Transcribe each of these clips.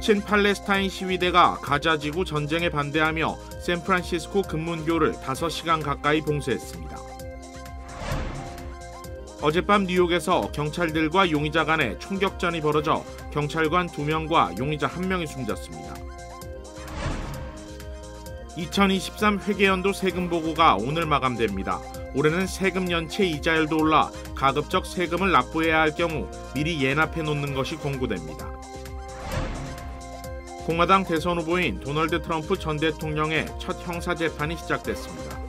친팔레스타인 시위대가 가자지구 전쟁에 반대하며 샌프란시스코 금문교를 5시간 가까이 봉쇄했습니다. 어젯밤 뉴욕에서 경찰들과 용의자 간의 총격전이 벌어져 경찰관 2명과 용의자 1명이 숨졌습니다. 2023 회계연도 세금 보고가 오늘 마감됩니다. 올해는 세금 연체 이자율도 올라 가급적 세금을 납부해야 할 경우 미리 예납해 놓는 것이 권고됩니다. 공화당 대선 후보인 도널드 트럼프 전 대통령의 첫 형사 재판이 시작됐습니다.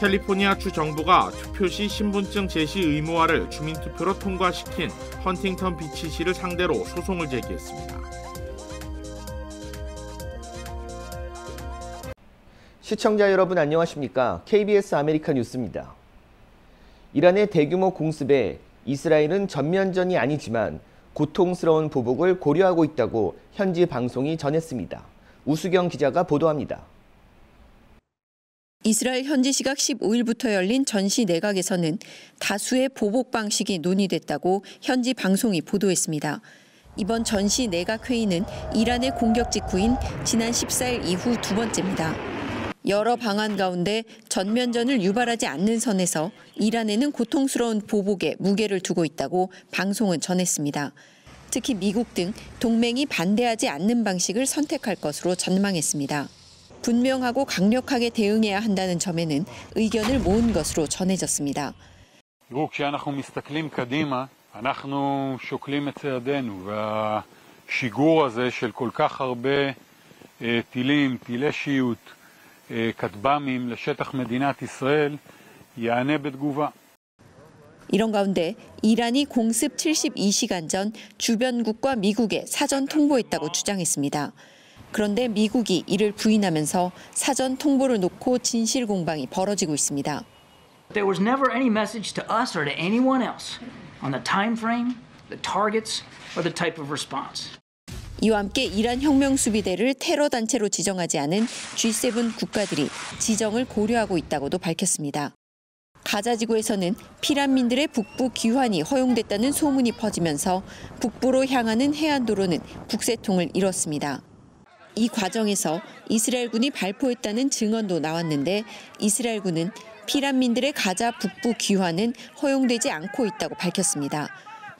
캘리포니아 주 정부가 투표 시 신분증 제시 의무화를 주민투표로 통과시킨 헌팅턴 비치시를 상대로 소송을 제기했습니다. 시청자 여러분 안녕하십니까? KBS 아메리카 뉴스입니다. 이란의 대규모 공습에 이스라엘은 전면전이 아니지만 고통스러운 보복을 고려하고 있다고 현지 방송이 전했습니다. 우수경 기자가 보도합니다. 이스라엘 현지 시각 15일부터 열린 전시 내각에서는 다수의 보복 방식이 논의됐다고 현지 방송이 보도했습니다. 이번 전시 내각 회의는 이란의 공격 직후인 지난 14일 이후 두 번째입니다. 여러 방안 가운데 전면전을 유발하지 않는 선에서 이란에는 고통스러운 보복에 무게를 두고 있다고 방송은 전했습니다. 특히 미국 등 동맹이 반대하지 않는 방식을 선택할 것으로 전망했습니다. 분명하고 강력하게 대응해야 한다는 점에는 의견을 모은 것으로 전해졌습니다. כטב"מים לשטח מדינת ישראל יענה בתגובה. 이런 가운데 이란이 공습 72시간 전 주변국과 미국에 사전 통보했다고 주장했습니다. 그런데 미국이 이를 부인하면서 사전 통보를 놓고 진실 공방이 벌어지고 있습니다. There was never any message to us or to anyone else on the time frame, the targets or the type of response. 이와 함께 이란 혁명수비대를 테러단체로 지정하지 않은 G7 국가들이 지정을 고려하고 있다고도 밝혔습니다. 가자지구에서는 피란민들의 북부 귀환이 허용됐다는 소문이 퍼지면서 북부로 향하는 해안도로는 국세통을 잃었습니다. 이 과정에서 이스라엘군이 발포했다는 증언도 나왔는데 이스라엘군은 피란민들의 가자 북부 귀환은 허용되지 않고 있다고 밝혔습니다.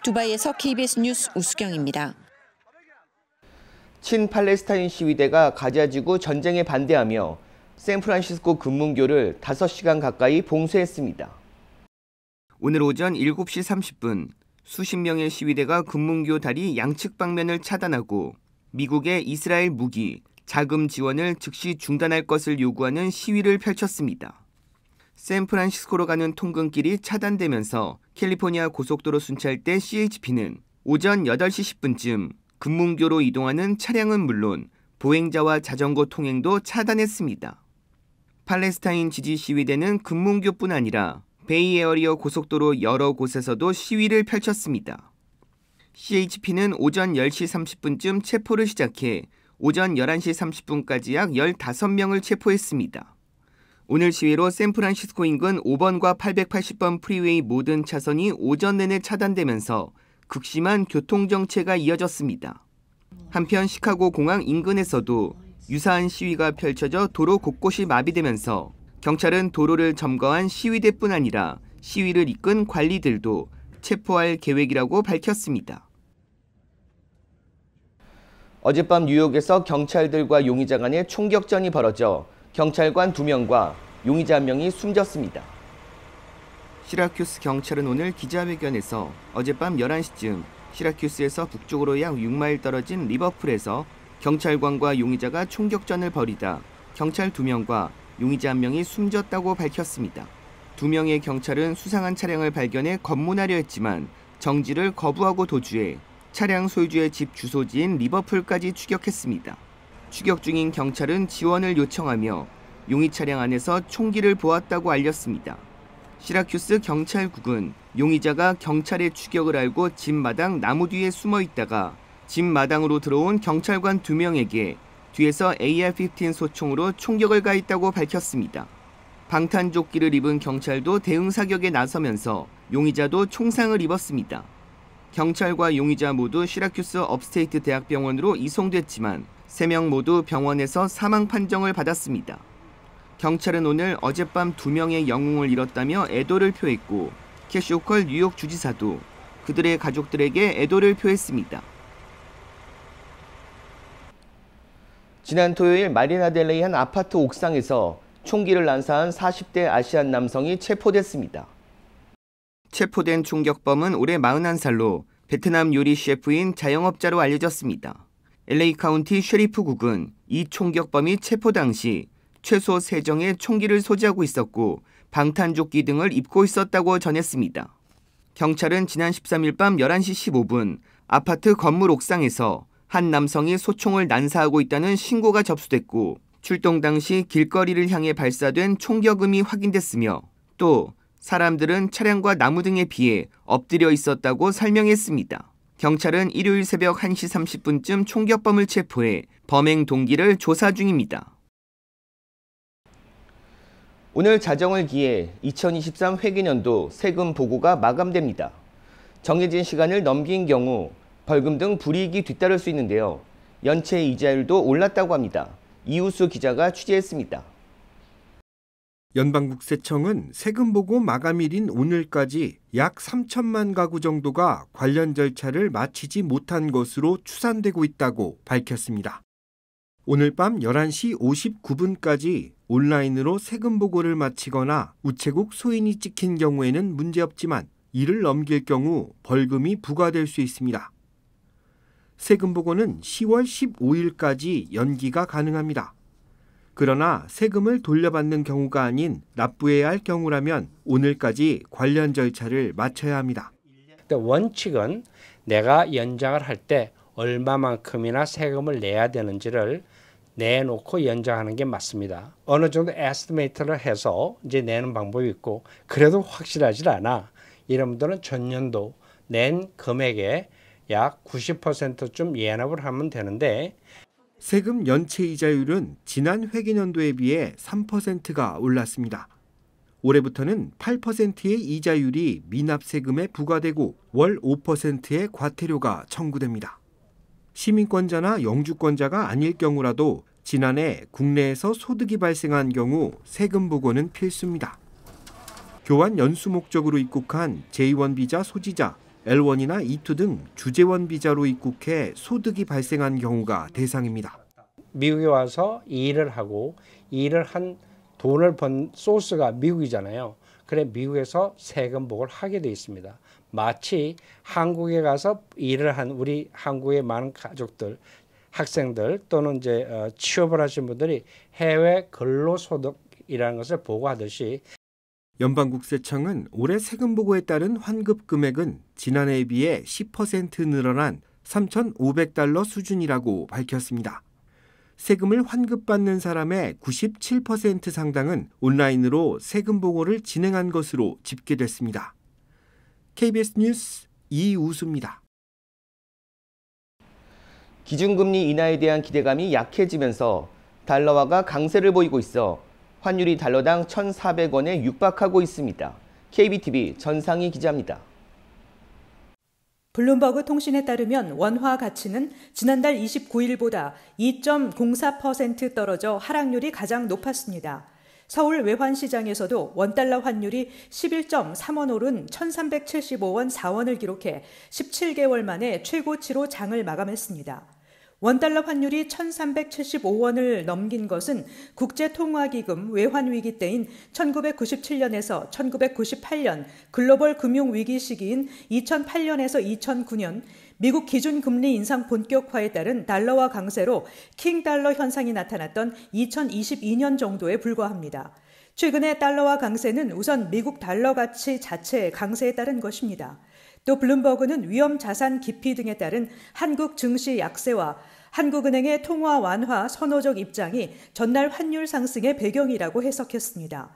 두바이에서 KBS 뉴스 우수경입니다. 친팔레스타인 시위대가 가자지구 전쟁에 반대하며 샌프란시스코 금문교를 5시간 가까이 봉쇄했습니다. 오늘 오전 7시 30분 수십 명의 시위대가 금문교 다리 양측 방면을 차단하고 미국의 이스라엘 무기, 자금 지원을 즉시 중단할 것을 요구하는 시위를 펼쳤습니다. 샌프란시스코로 가는 통근길이 차단되면서 캘리포니아 고속도로 순찰대 CHP는 오전 8시 10분쯤 금문교로 이동하는 차량은 물론 보행자와 자전거 통행도 차단했습니다. 팔레스타인 지지 시위대는 금문교뿐 아니라 베이에어리어 고속도로 여러 곳에서도 시위를 펼쳤습니다. CHP는 오전 10시 30분쯤 체포를 시작해 오전 11시 30분까지 약 15명을 체포했습니다. 오늘 시위로 샌프란시스코 인근 5번과 880번 프리웨이 모든 차선이 오전 내내 차단되면서 극심한 교통정체가 이어졌습니다. 한편 시카고 공항 인근에서도 유사한 시위가 펼쳐져 도로 곳곳이 마비되면서 경찰은 도로를 점거한 시위대뿐 아니라 시위를 이끈 관리들도 체포할 계획이라고 밝혔습니다. 어젯밤 뉴욕에서 경찰들과 용의자 간의 총격전이 벌어져 경찰관 2명과 용의자 1명이 숨졌습니다. 시라큐스 경찰은 오늘 기자회견에서 어젯밤 11시쯤 시라큐스에서 북쪽으로 약 6마일 떨어진 리버풀에서 경찰관과 용의자가 총격전을 벌이다 경찰 2명과 용의자 1명이 숨졌다고 밝혔습니다. 2명의 경찰은 수상한 차량을 발견해 검문하려 했지만 정지를 거부하고 도주해 차량 소유주의 집 주소지인 리버풀까지 추격했습니다. 추격 중인 경찰은 지원을 요청하며 용의 차량 안에서 총기를 보았다고 알렸습니다. 시라큐스 경찰국은 용의자가 경찰의 추격을 알고 집마당 나무 뒤에 숨어 있다가 집마당으로 들어온 경찰관 두 명에게 뒤에서 AR-15 소총으로 총격을 가했다고 밝혔습니다. 방탄조끼를 입은 경찰도 대응 사격에 나서면서 용의자도 총상을 입었습니다. 경찰과 용의자 모두 시라큐스 업스테이트 대학병원으로 이송됐지만 3명 모두 병원에서 사망 판정을 받았습니다. 경찰은 오늘 어젯밤 두 명의 영웅을 잃었다며 애도를 표했고 캐시오컬 뉴욕 주지사도 그들의 가족들에게 애도를 표했습니다. 지난 토요일 마리나델레이 한 아파트 옥상에서 총기를 난사한 40대 아시안 남성이 체포됐습니다. 체포된 총격범은 올해 41살로 베트남 요리 셰프인 자영업자로 알려졌습니다. LA 카운티 쉐리프국은 이 총격범이 체포 당시 최소 3정의 총기를 소지하고 있었고 방탄조끼 등을 입고 있었다고 전했습니다. 경찰은 지난 13일 밤 11시 15분 아파트 건물 옥상에서 한 남성이 소총을 난사하고 있다는 신고가 접수됐고 출동 당시 길거리를 향해 발사된 총격음이 확인됐으며 또 사람들은 차량과 나무 등에 비해 엎드려 있었다고 설명했습니다. 경찰은 일요일 새벽 1시 30분쯤 총격범을 체포해 범행 동기를 조사 중입니다. 오늘 자정을 기해 2023 회계년도 세금 보고가 마감됩니다. 정해진 시간을 넘긴 경우 벌금 등 불이익이 뒤따를 수 있는데요. 연체 이자율도 올랐다고 합니다. 이우수 기자가 취재했습니다. 연방국세청은 세금 보고 마감일인 오늘까지 약 3천만 가구 정도가 관련 절차를 마치지 못한 것으로 추산되고 있다고 밝혔습니다. 오늘 밤 11시 59분까지 온라인으로 세금 보고를 마치거나 우체국 소인이 찍힌 경우에는 문제없지만 이를 넘길 경우 벌금이 부과될 수 있습니다. 세금 보고는 10월 15일까지 연기가 가능합니다. 그러나 세금을 돌려받는 경우가 아닌 납부해야 할 경우라면 오늘까지 관련 절차를 마쳐야 합니다. 그러니까 원칙은 내가 연장을 할 때 얼마만큼이나 세금을 내야 되는지를 내놓고 연장하는 게 맞습니다. 어느 정도 에스티메이트를 해서 이제 내는 방법이 있고 그래도 확실하지 않아. 이런 분들은 전년도 낸 금액의 약 90%쯤 예납을 하면 되는데 세금 연체 이자율은 지난 회계년도에 비해 3%가 올랐습니다. 올해부터는 8%의 이자율이 미납 세금에 부과되고 월 5%의 과태료가 청구됩니다. 시민권자나 영주권자가 아닐 경우라도 지난해 국내에서 소득이 발생한 경우 세금 보고는 필수입니다. 교환 연수 목적으로 입국한 J1 비자 소지자, L1이나 E2 등 주재원 비자로 입국해 소득이 발생한 경우가 대상입니다. 미국에 와서 일을 하고 일을 한 돈을 번 소스가 미국이잖아요. 그래 미국에서 세금 보고를 하게 돼 있습니다. 마치 한국에 가서 일을 한 우리 한국의 많은 가족들 학생들 또는 이제 어, 취업을 하신 분들이 해외 근로소득이라는 것을 보고하듯이 연방국세청은 올해 세금 보고에 따른 환급 금액은 지난해에 비해 10% 늘어난 3,500달러 수준이라고 밝혔습니다. 세금을 환급받는 사람의 97% 상당은 온라인으로 세금 보고를 진행한 것으로 집계됐습니다. KBS 뉴스 이우수입니다. 기준금리 인하에 대한 기대감이 약해지면서 달러화가 강세를 보이고 있어 환율이 달러당 1,400원에 육박하고 있습니다. KBTV 전상희 기자입니다. 블룸버그 통신에 따르면 원화 가치는 지난달 29일보다 2.04% 떨어져 하락률이 가장 높았습니다. 서울 외환시장에서도 원달러 환율이 11.3원 오른 1375원 4원을 기록해 17개월 만에 최고치로 장을 마감했습니다. 원달러 환율이 1375원을 넘긴 것은 국제통화기금 외환위기 때인 1997년에서 1998년 글로벌 금융위기 시기인 2008년에서 2009년 미국 기준 금리 인상 본격화에 따른 달러화 강세로 킹 달러 현상이 나타났던 2022년 정도에 불과합니다. 최근의 달러화 강세는 우선 미국 달러 가치 자체 의 강세에 따른 것입니다. 또 블룸버그는 위험 자산 기피 등에 따른 한국 증시 약세와 한국은행의 통화 완화 선호적 입장이 전날 환율 상승의 배경이라고 해석했습니다.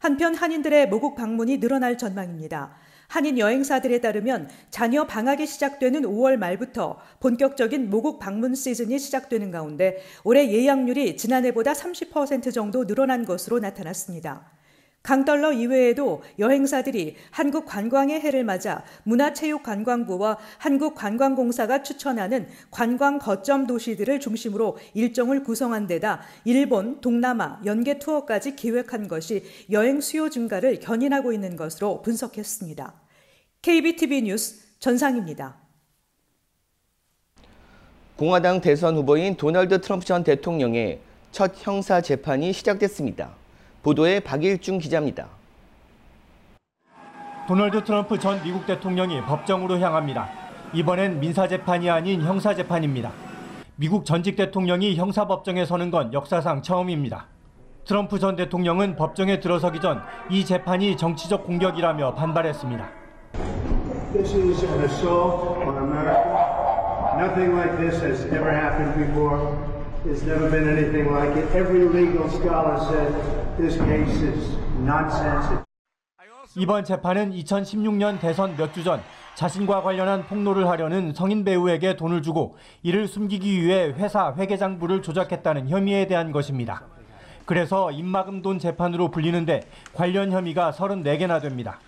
한편 한인들의 모국 방문이 늘어날 전망입니다. 한인 여행사들에 따르면 자녀 방학이 시작되는 5월 말부터 본격적인 모국 방문 시즌이 시작되는 가운데 올해 예약률이 지난해보다 30% 정도 늘어난 것으로 나타났습니다. 강달러 이외에도 여행사들이 한국관광의 해를 맞아 문화체육관광부와 한국관광공사가 추천하는 관광 거점 도시들을 중심으로 일정을 구성한 데다 일본, 동남아, 연계 투어까지 기획한 것이 여행 수요 증가를 견인하고 있는 것으로 분석했습니다. KBTV 뉴스 전상입니다. 공화당 대선 후보인 도널드 트럼프 전 대통령의 첫 형사 재판이 시작됐습니다. 보도에 박일중 기자입니다. 도널드 트럼프 전 미국 대통령이 법정으로 향합니다. 이번엔 민사재판이 아닌 형사재판입니다. 미국 전직 대통령이 형사법정에 서는 건 역사상 처음입니다. 트럼프 전 대통령은 법정에 들어서기 전 이 재판이 정치적 공격이라며 반발했습니다. Like There's never been anything like it. Every legal scholar said this case is nonsense. 이번 재판은 2016년 대선 몇 주 전 자신과 관련한 폭로를 하려는 성인 배우에게 돈을 주고 이를 숨기기 위해 회사 회계장부를 조작했다는 혐의에 대한 것입니다. 그래서 입막음돈 재판으로 불리는데 관련 혐의가 34개나 됩니다.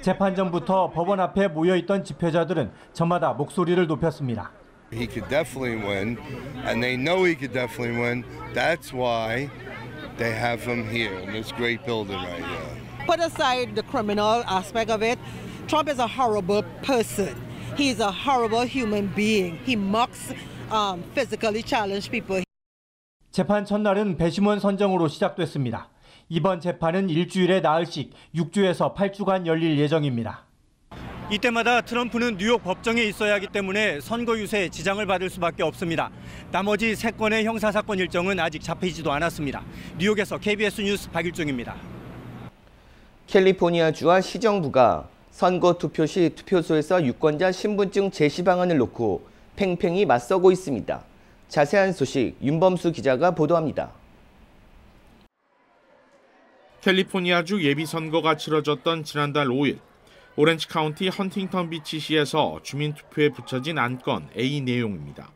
재판 전부터 법원 앞에 모여있던 집회자들은 저마다 목소리를 높였습니다. he could definitely win, and they know he could definitely win. That's why they have him here in this great building right here. Put aside the criminal aspect of it, Trump is a horrible person. He's a horrible human being. He mocks um, physically challenged people. 재판 첫날은 배심원 선정으로 시작됐습니다. 이번 재판은 일주일에 나흘씩 6주에서 8주간 열릴 예정입니다. 이때마다 트럼프는 뉴욕 법정에 있어야 하기 때문에 선거 유세에 지장을 받을 수밖에 없습니다. 나머지 세 건의 형사 사건 일정은 아직 잡히지도 않았습니다. 뉴욕에서 KBS 뉴스 박일종입니다. 캘리포니아주와 시정부가 선거 투표 시 투표소에서 유권자 신분증 제시 방안을 놓고 팽팽히 맞서고 있습니다. 자세한 소식 윤범수 기자가 보도합니다. 캘리포니아주 예비선거가 치러졌던 지난달 5일 오렌지 카운티 헌팅턴 비치시에서 주민투표에 붙여진 안건 A 내용입니다.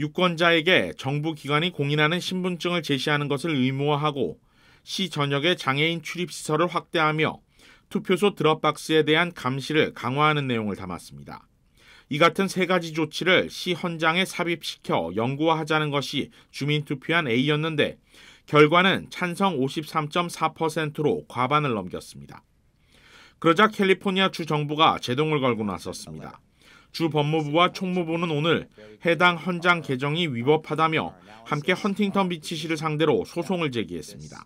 유권자에게 정부 기관이 공인하는 신분증을 제시하는 것을 의무화하고 시 전역의 장애인 출입 시설을 확대하며 투표소 드롭박스에 대한 감시를 강화하는 내용을 담았습니다. 이 같은 세 가지 조치를 시 헌장에 삽입시켜 영구화하자는 것이 주민투표한 A였는데 결과는 찬성 53.4%로 과반을 넘겼습니다. 그러자 캘리포니아 주 정부가 제동을 걸고 나섰습니다. 주 법무부와 총무부는 오늘 해당 헌장 개정이 위법하다며 함께 헌팅턴 비치시를 상대로 소송을 제기했습니다.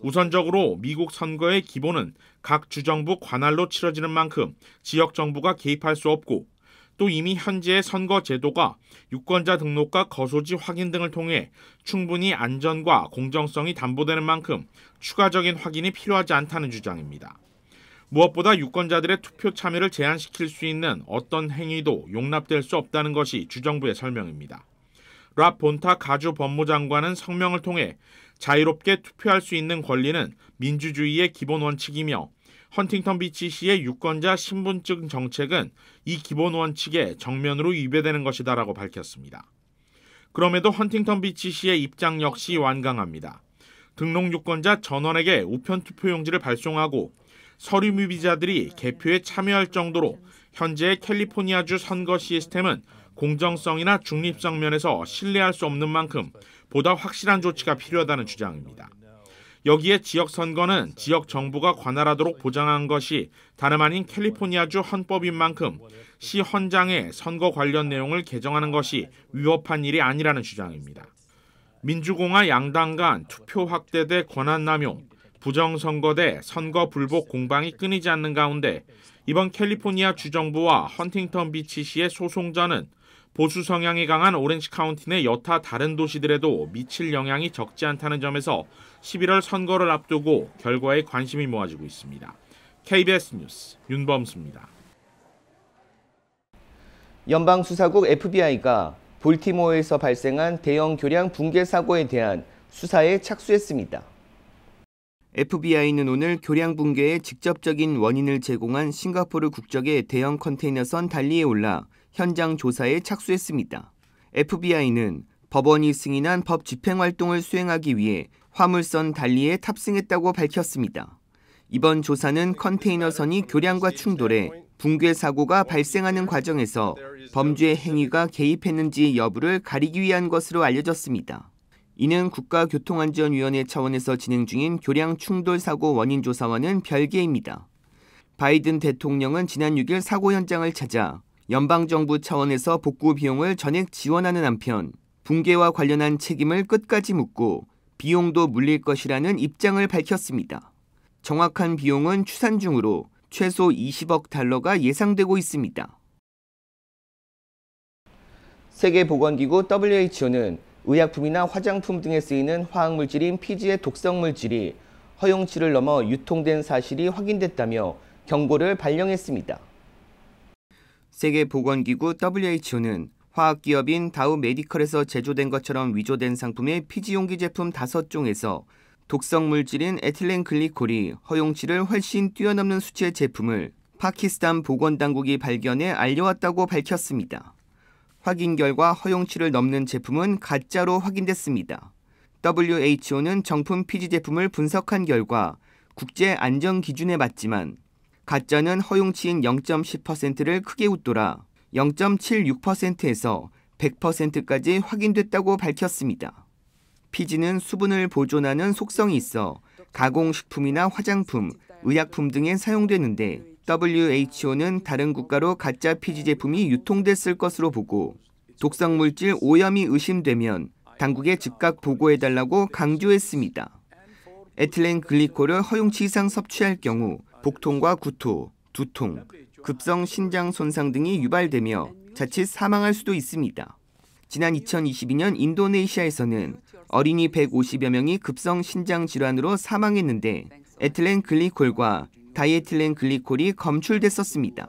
우선적으로 미국 선거의 기본은 각 주정부 관할로 치러지는 만큼 지역 정부가 개입할 수 없고 또 이미 현재의 선거 제도가 유권자 등록과 거소지 확인 등을 통해 충분히 안전과 공정성이 담보되는 만큼 추가적인 확인이 필요하지 않다는 주장입니다. 무엇보다 유권자들의 투표 참여를 제한시킬 수 있는 어떤 행위도 용납될 수 없다는 것이 주정부의 설명입니다. 랍 본타 가주 법무장관은 성명을 통해 자유롭게 투표할 수 있는 권리는 민주주의의 기본 원칙이며 헌팅턴 비치시의 유권자 신분증 정책은 이 기본 원칙에 정면으로 위배되는 것이다라고 밝혔습니다. 그럼에도 헌팅턴 비치시의 입장 역시 완강합니다. 등록 유권자 전원에게 우편 투표용지를 발송하고 서류 미비자들이 개표에 참여할 정도로 현재의 캘리포니아주 선거 시스템은 공정성이나 중립성 면에서 신뢰할 수 없는 만큼 보다 확실한 조치가 필요하다는 주장입니다. 여기에 지역 선거는 지역 정부가 관할하도록 보장한 것이 다름 아닌 캘리포니아주 헌법인 만큼 시 헌장에 선거 관련 내용을 개정하는 것이 위법한 일이 아니라는 주장입니다. 민주공화 양당 간 투표 확대 대 권한 남용, 부정선거 대 선거 불복 공방이 끊이지 않는 가운데 이번 캘리포니아 주정부와 헌팅턴 비치시의 소송전은 보수 성향이 강한 오렌지 카운티 내 여타 다른 도시들에도 미칠 영향이 적지 않다는 점에서 11월 선거를 앞두고 결과에 관심이 모아지고 있습니다. KBS 뉴스 윤범수입니다. 연방수사국 FBI가 볼티모어에서 발생한 대형 교량 붕괴 사고에 대한 수사에 착수했습니다. FBI는 오늘 교량 붕괴의 직접적인 원인을 제공한 싱가포르 국적의 대형 컨테이너선 달리에 올라 현장 조사에 착수했습니다. FBI는 법원이 승인한 법 집행 활동을 수행하기 위해 화물선 달리에 탑승했다고 밝혔습니다. 이번 조사는 컨테이너선이 교량과 충돌해 붕괴 사고가 발생하는 과정에서 범죄 행위가 개입했는지 여부를 가리기 위한 것으로 알려졌습니다. 이는 국가교통안전위원회 차원에서 진행 중인 교량 충돌 사고 원인 조사와는 별개입니다. 바이든 대통령은 지난 6일 사고 현장을 찾아 연방정부 차원에서 복구 비용을 전액 지원하는 한편 붕괴와 관련한 책임을 끝까지 묻고 비용도 물릴 것이라는 입장을 밝혔습니다. 정확한 비용은 추산 중으로 최소 20억 달러가 예상되고 있습니다. 세계보건기구 WHO는 의약품이나 화장품 등에 쓰이는 화학물질인 피지의 독성물질이 허용치를 넘어 유통된 사실이 확인됐다며 경고를 발령했습니다. 세계보건기구 WHO는 화학기업인 다우 메디컬에서 제조된 것처럼 위조된 상품의 피지 용기 제품 5종에서 독성 물질인 에틸렌 글리콜이 허용치를 훨씬 뛰어넘는 수치의 제품을 파키스탄 보건당국이 발견해 알려왔다고 밝혔습니다. 확인 결과 허용치를 넘는 제품은 가짜로 확인됐습니다. WHO는 정품 피지 제품을 분석한 결과 국제 안전 기준에 맞지만 가짜는 허용치인 0.10%를 크게 웃돌아 0.76%에서 100%까지 확인됐다고 밝혔습니다. 피지는 수분을 보존하는 속성이 있어 가공식품이나 화장품, 의약품 등에 사용되는데 WHO는 다른 국가로 가짜 피지 제품이 유통됐을 것으로 보고 독성 물질 오염이 의심되면 당국에 즉각 보고해달라고 강조했습니다. 에틸렌 글리콜을 허용치 이상 섭취할 경우 복통과 구토, 두통, 급성 신장 손상 등이 유발되며 자칫 사망할 수도 있습니다. 지난 2022년 인도네시아에서는 어린이 150여 명이 급성 신장 질환으로 사망했는데 에틸렌 글리콜과 다이에틸렌 글리콜이 검출됐었습니다.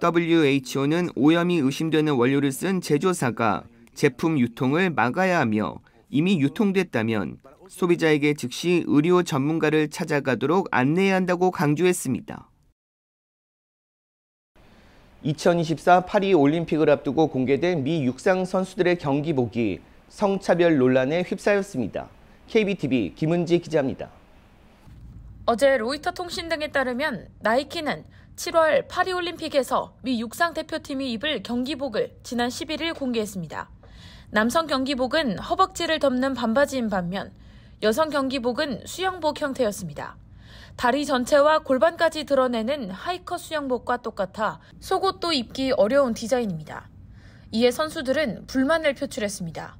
WHO는 오염이 의심되는 원료를 쓴 제조사가 제품 유통을 막아야 하며 이미 유통됐다면 소비자에게 즉시 의료 전문가를 찾아가도록 안내해야 한다고 강조했습니다. 2024 파리 올림픽을 앞두고 공개된 미 육상 선수들의 경기복이 성차별 논란에 휩싸였습니다. KBTV 김은지 기자입니다. 어제 로이터 통신 등에 따르면 나이키는 7월 파리올림픽에서 미 육상 대표팀이 입을 경기복을 지난 11일 공개했습니다. 남성 경기복은 허벅지를 덮는 반바지인 반면 여성 경기복은 수영복 형태였습니다. 다리 전체와 골반까지 드러내는 하이컷 수영복과 똑같아 속옷도 입기 어려운 디자인입니다. 이에 선수들은 불만을 표출했습니다.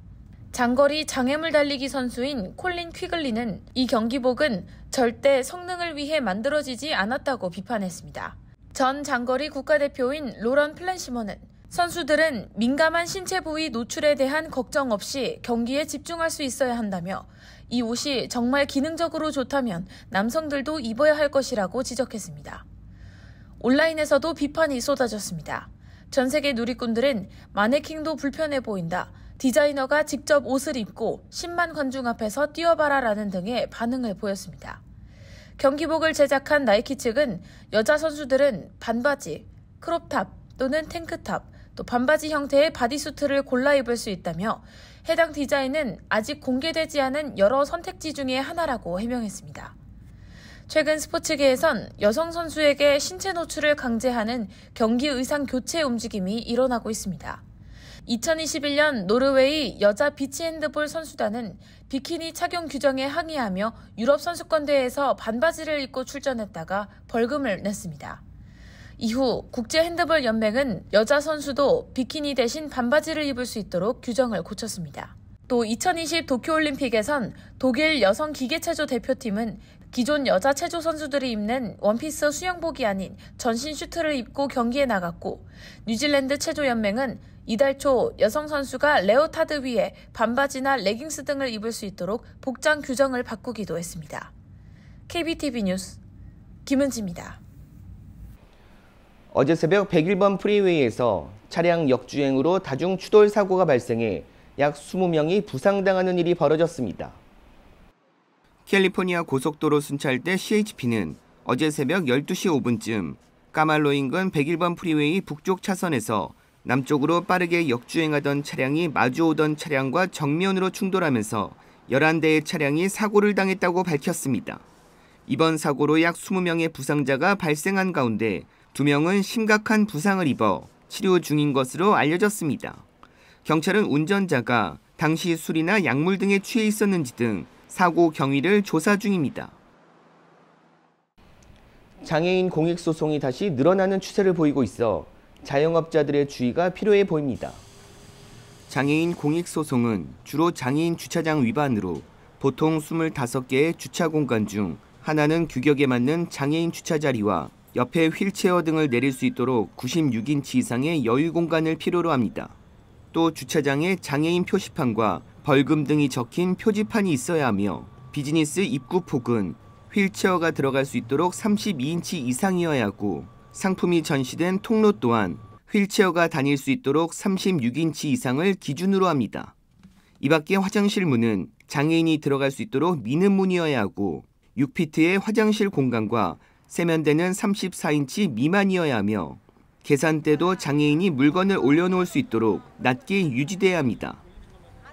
장거리 장애물 달리기 선수인 콜린 퀴글리는 이 경기복은 절대 성능을 위해 만들어지지 않았다고 비판했습니다. 전 장거리 국가대표인 로런 플랜시먼은 선수들은 민감한 신체 부위 노출에 대한 걱정 없이 경기에 집중할 수 있어야 한다며 이 옷이 정말 기능적으로 좋다면 남성들도 입어야 할 것이라고 지적했습니다. 온라인에서도 비판이 쏟아졌습니다. 전 세계 누리꾼들은 마네킹도 불편해 보인다. 디자이너가 직접 옷을 입고 10만 관중 앞에서 뛰어봐라라는 등의 반응을 보였습니다. 경기복을 제작한 나이키 측은 여자 선수들은 반바지, 크롭탑 또는 탱크탑, 또 반바지 형태의 바디수트를 골라 입을 수 있다며 해당 디자인은 아직 공개되지 않은 여러 선택지 중의 하나라고 해명했습니다. 최근 스포츠계에선 여성 선수에게 신체 노출을 강제하는 경기 의상 교체 움직임이 일어나고 있습니다. 2021년 노르웨이 여자 비치핸드볼 선수단은 비키니 착용 규정에 항의하며 유럽 선수권대회에서 반바지를 입고 출전했다가 벌금을 냈습니다. 이후 국제 핸드볼 연맹은 여자 선수도 비키니 대신 반바지를 입을 수 있도록 규정을 고쳤습니다. 또 2020 도쿄올림픽에선 독일 여성 기계체조 대표팀은 기존 여자 체조 선수들이 입는 원피스 수영복이 아닌 전신 슈트를 입고 경기에 나갔고 뉴질랜드 체조연맹은 이달 초 여성 선수가 레오타드 위에 반바지나 레깅스 등을 입을 수 있도록 복장 규정을 바꾸기도 했습니다. KBTV 뉴스 김은지입니다. 어제 새벽 101번 프리웨이에서 차량 역주행으로 다중 추돌 사고가 발생해 약 20명이 부상당하는 일이 벌어졌습니다. 캘리포니아 고속도로 순찰대 CHP는 어제 새벽 12시 5분쯤 까말로 인근 101번 프리웨이 북쪽 차선에서 남쪽으로 빠르게 역주행하던 차량이 마주오던 차량과 정면으로 충돌하면서 11대의 차량이 사고를 당했다고 밝혔습니다. 이번 사고로 약 20명의 부상자가 발생한 가운데 2명은 심각한 부상을 입어 치료 중인 것으로 알려졌습니다. 경찰은 운전자가 당시 술이나 약물 등에 취해 있었는지 등 사고 경위를 조사 중입니다. 장애인 공익소송이 다시 늘어나는 추세를 보이고 있어 자영업자들의 주의가 필요해 보입니다. 장애인 공익소송은 주로 장애인 주차장 위반으로 보통 25개의 주차 공간 중 하나는 규격에 맞는 장애인 주차 자리와 옆에 휠체어 등을 내릴 수 있도록 96인치 이상의 여유 공간을 필요로 합니다. 또 주차장에 장애인 표시판과 벌금 등이 적힌 표지판이 있어야 하며 비즈니스 입구 폭은 휠체어가 들어갈 수 있도록 32인치 이상이어야 하고 상품이 전시된 통로 또한 휠체어가 다닐 수 있도록 36인치 이상을 기준으로 합니다. 이 밖에 화장실 문은 장애인이 들어갈 수 있도록 미는 문이어야 하고 6피트의 화장실 공간과 세면대는 34인치 미만이어야 하며 계산대도 장애인이 물건을 올려놓을 수 있도록 낮게 유지돼야 합니다.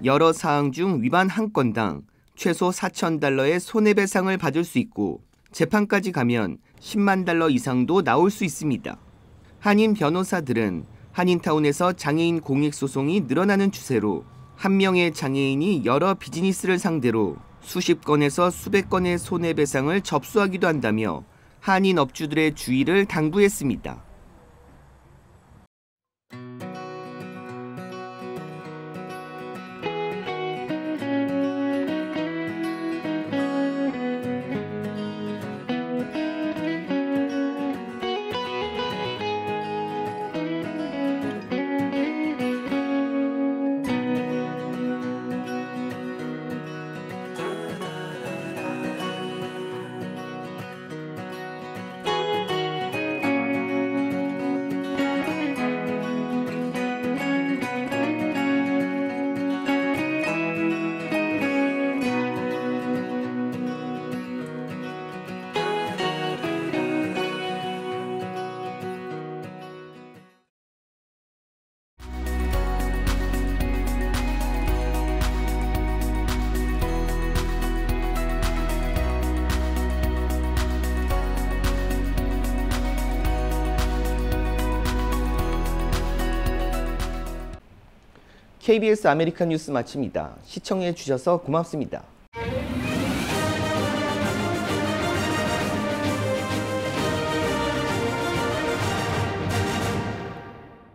여러 사항 중 위반 한 건당 최소 4천 달러의 손해배상을 받을 수 있고 재판까지 가면 10만 달러 이상도 나올 수 있습니다. 한인 변호사들은 한인타운에서 장애인 공익 소송이 늘어나는 추세로 한 명의 장애인이 여러 비즈니스를 상대로 수십 건에서 수백 건의 손해배상을 접수하기도 한다며 한인 업주들의 주의를 당부했습니다. KBS 아메리칸 뉴스 마칩니다. 시청해 주셔서 고맙습니다.